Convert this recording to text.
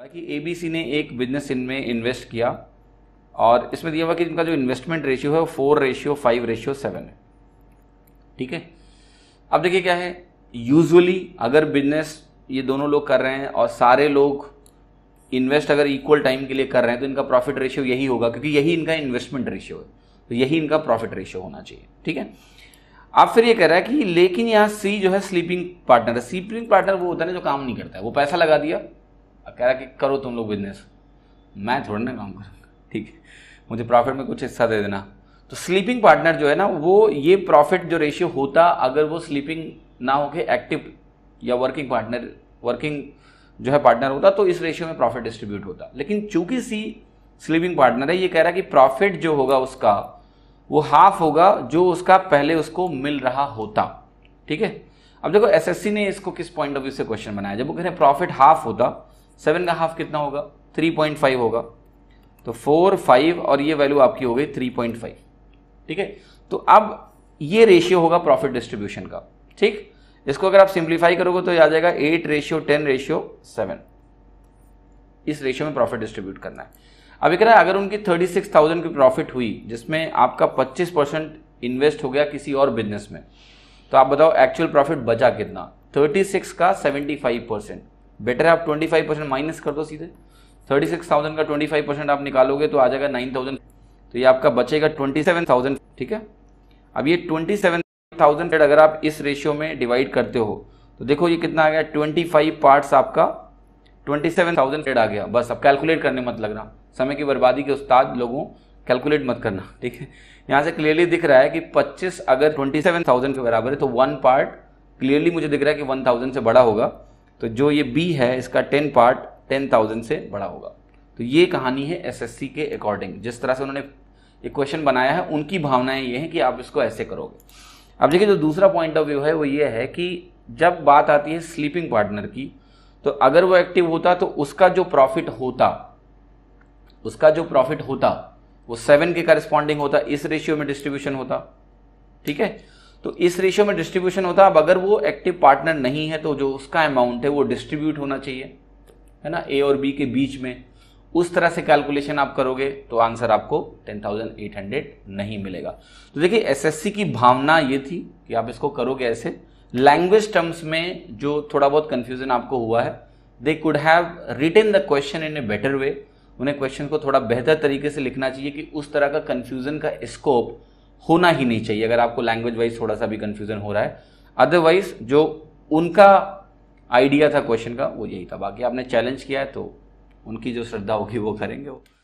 हुआ कि एबीसी ने एक बिजनेस इनमें इन्वेस्ट किया और इसमें दिया हुआ कि इनका जो इन्वेस्टमेंट रेशियो है वो four ratio five ratio seven है ठीक है अब देखिए क्या है यूजुअली अगर बिजनेस ये दोनों लोग कर रहे हैं और सारे लोग इन्वेस्ट अगर इक्वल टाइम के लिए कर रहे हैं तो इनका प्रॉफिट रेशियो यही होगा क्योंकि यही इनका इन्वेस्टमेंट रेशियो है तो यही इनका प्रॉफिट रेशियो होना चाहिए ठीक है आप फिर ये कह रहा है कि लेकिन यहाँ सी जो है स्लीपिंग पार्टनर है स्लीपिंग पार्टनर वो होता है ना जो काम नहीं करता है वो पैसा लगा दिया कह रहा कि करो तुम लोग बिजनेस मैं थोड़ा ना काम करूँगा ठीक है मुझे प्रॉफिट में कुछ हिस्सा दे देना तो स्लीपिंग पार्टनर जो है ना वो ये प्रॉफिट जो रेशियो होता अगर वो स्लीपिंग ना होके एक्टिव या वर्किंग पार्टनर वर्किंग जो है पार्टनर होता तो इस रेशियो में प्रॉफिट डिस्ट्रीब्यूट होता लेकिन चूंकि सी स्लीपिंग पार्टनर है ये कह रहा है कि प्रॉफिट जो होगा उसका वो हाफ होगा जो उसका पहले उसको मिल रहा होता ठीक है अब देखो एसएससी ने इसको किस पॉइंट ऑफ व्यू से क्वेश्चन बनाया जब वो कह रहे हैं प्रॉफिट हाफ होता सेवन का हाफ कितना होगा थ्री पॉइंट फाइव होगा तो फोर फाइव और ये वैल्यू आपकी हो गई थ्री पॉइंट फाइव ठीक है तो अब ये रेशियो होगा प्रॉफिट डिस्ट्रीब्यूशन का ठीक इसको अगर आप सिंप्लीफाई करोगे तो आ जाएगा eight ratio ten ratio seven इस रेशियो में प्रॉफिट डिस्ट्रीब्यूट करना है अभी एक है अगर उनकी थर्टी सिक्स थाउजेंड की प्रॉफिट हुई जिसमें आपका पच्चीस परसेंट इन्वेस्ट हो गया किसी और बिजनेस में तो आप बताओ एक्चुअल प्रॉफिट बचा कितना थर्टी सिक्स का सेवेंटी फाइव परसेंट बेटर है आप 25 परसेंट माइनस कर दो सीधे 36,000 का 25 परसेंट आप निकालोगे तो आ जाएगा 9,000 तो ये आपका बचेगा 27,000 ठीक है अब ये 27,000 अगर आप इस रेशियो में डिवाइड करते हो तो देखो ये कितना आ गया 25 पार्ट्स आपका 27,000 आ गया बस अब कैलकुलेट करने मत लगना समय की बर्बादी के उस्ताद लोगों कैलकुलेट मत करना ठीक है यहाँ से क्लियरली दिख रहा है कि 25 अगर 27,000 के बराबर है तो वन पार्ट क्लियरली मुझे दिख रहा है कि 1,000 से बड़ा होगा तो जो ये बी है इसका टेन पार्ट टेन थाउजेंड से बड़ा होगा तो ये कहानी है एसएससी के अकॉर्डिंग जिस तरह से उन्होंने एक क्वेश्चन बनाया है उनकी भावनाएं ये हैं कि आप इसको ऐसे करोगे अब देखिए जो दूसरा पॉइंट ऑफ व्यू है वो ये है कि जब बात आती है स्लीपिंग पार्टनर की तो अगर वो एक्टिव होता तो उसका जो प्रॉफिट होता उसका जो प्रॉफिट होता वो सेवन के करस्पॉन्डिंग होता इस रेशियो में डिस्ट्रीब्यूशन होता ठीक है तो इस रेशियो में डिस्ट्रीब्यूशन होता है अब अगर वो एक्टिव पार्टनर नहीं है तो जो उसका अमाउंट है वो डिस्ट्रीब्यूट होना चाहिए है ना ए और बी के बीच में उस तरह से कैलकुलेशन आप करोगे तो आंसर आपको 10,800 नहीं मिलेगा तो देखिए एसएससी की भावना ये थी कि आप इसको करोगे ऐसे लैंग्वेज टर्म्स में जो थोड़ा बहुत कन्फ्यूजन आपको हुआ है they could have written the question in a better way उन्हें क्वेश्चन को थोड़ा बेहतर तरीके से लिखना चाहिए कि उस तरह का कन्फ्यूजन का स्कोप होना ही नहीं चाहिए अगर आपको लैंग्वेज वाइज थोड़ा सा भी कन्फ्यूजन हो रहा है अदरवाइज जो उनका आइडिया था क्वेश्चन का वो यही था बाकी आपने चैलेंज किया है तो उनकी जो श्रद्धा होगी वो करेंगे वो